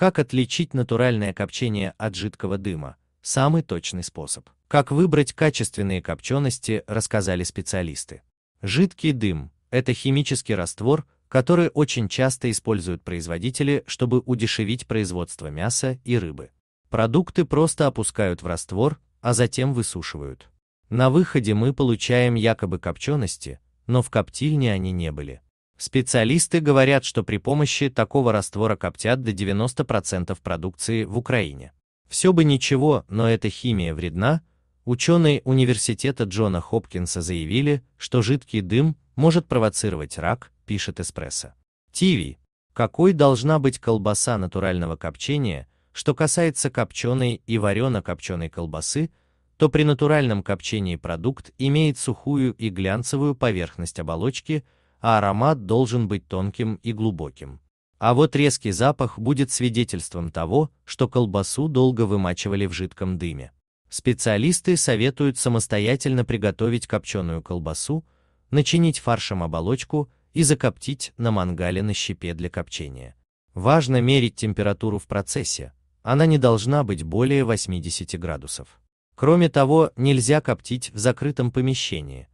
Как отличить натуральное копчение от жидкого дыма? Самый точный способ. Как выбрать качественные копчености, рассказали специалисты. Жидкий дым – это химический раствор, который очень часто используют производители, чтобы удешевить производство мяса и рыбы. Продукты просто опускают в раствор, а затем высушивают. На выходе мы получаем якобы копчености, но в коптильне они не были. Специалисты говорят, что при помощи такого раствора коптят до 90% продукции в Украине. Все бы ничего, но эта химия вредна. Ученые университета Джона Хопкинса заявили, что жидкий дым может провоцировать рак, пишет Эспрессо. Тиви. Какой должна быть колбаса натурального копчения, что касается копченой и варено-копченой колбасы, то при натуральном копчении продукт имеет сухую и глянцевую поверхность оболочки – а аромат должен быть тонким и глубоким. А вот резкий запах будет свидетельством того, что колбасу долго вымачивали в жидком дыме. Специалисты советуют самостоятельно приготовить копченую колбасу, начинить фаршем оболочку и закоптить на мангале на щепе для копчения. Важно мерить температуру в процессе, она не должна быть более 80 градусов. Кроме того, нельзя коптить в закрытом помещении,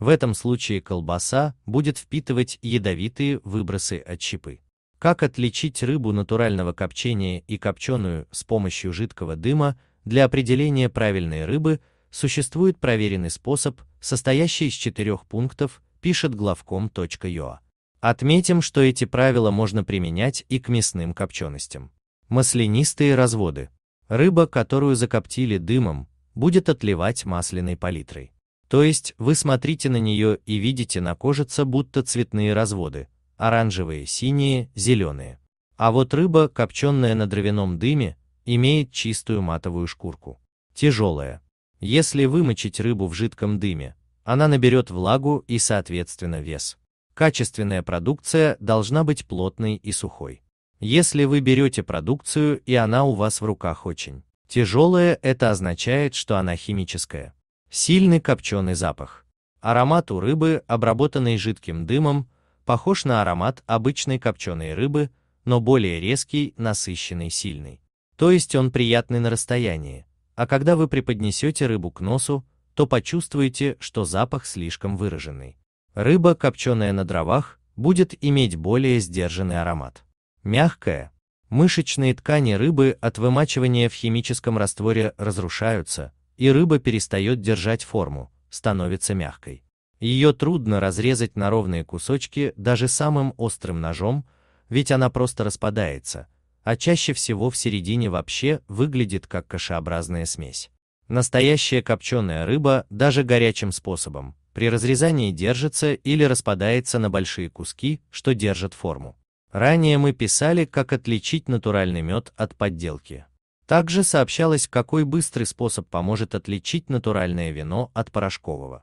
в этом случае колбаса будет впитывать ядовитые выбросы от щепы. Как отличить рыбу натурального копчения и копченую с помощью жидкого дыма, для определения правильной рыбы существует проверенный способ, состоящий из четырех пунктов, пишет главком.юа. А. Отметим, что эти правила можно применять и к мясным копченостям. Маслянистые разводы. Рыба, которую закоптили дымом, будет отливать масляной палитрой. То есть вы смотрите на нее и видите на кожице будто цветные разводы, оранжевые, синие, зеленые. А вот рыба, копченная на дровяном дыме, имеет чистую матовую шкурку. Тяжелая. Если вымочить рыбу в жидком дыме, она наберет влагу и, соответственно, вес. Качественная продукция должна быть плотной и сухой. Если вы берете продукцию и она у вас в руках очень тяжелая, это означает, что она химическая. Сильный копченый запах. Аромат у рыбы, обработанной жидким дымом, похож на аромат обычной копченой рыбы, но более резкий, насыщенный, сильный. То есть он приятный на расстоянии, а когда вы преподнесете рыбу к носу, то почувствуете, что запах слишком выраженный. Рыба, копченая на дровах, будет иметь более сдержанный аромат. Мягкая. Мышечные ткани рыбы от вымачивания в химическом растворе разрушаются, и рыба перестает держать форму, становится мягкой. Ее трудно разрезать на ровные кусочки даже самым острым ножом, ведь она просто распадается, а чаще всего в середине вообще выглядит как кашеобразная смесь. Настоящая копченая рыба даже горячим способом при разрезании держится или распадается на большие куски, что держит форму. Ранее мы писали, как отличить натуральный мед от подделки. Также сообщалось, какой быстрый способ поможет отличить натуральное вино от порошкового.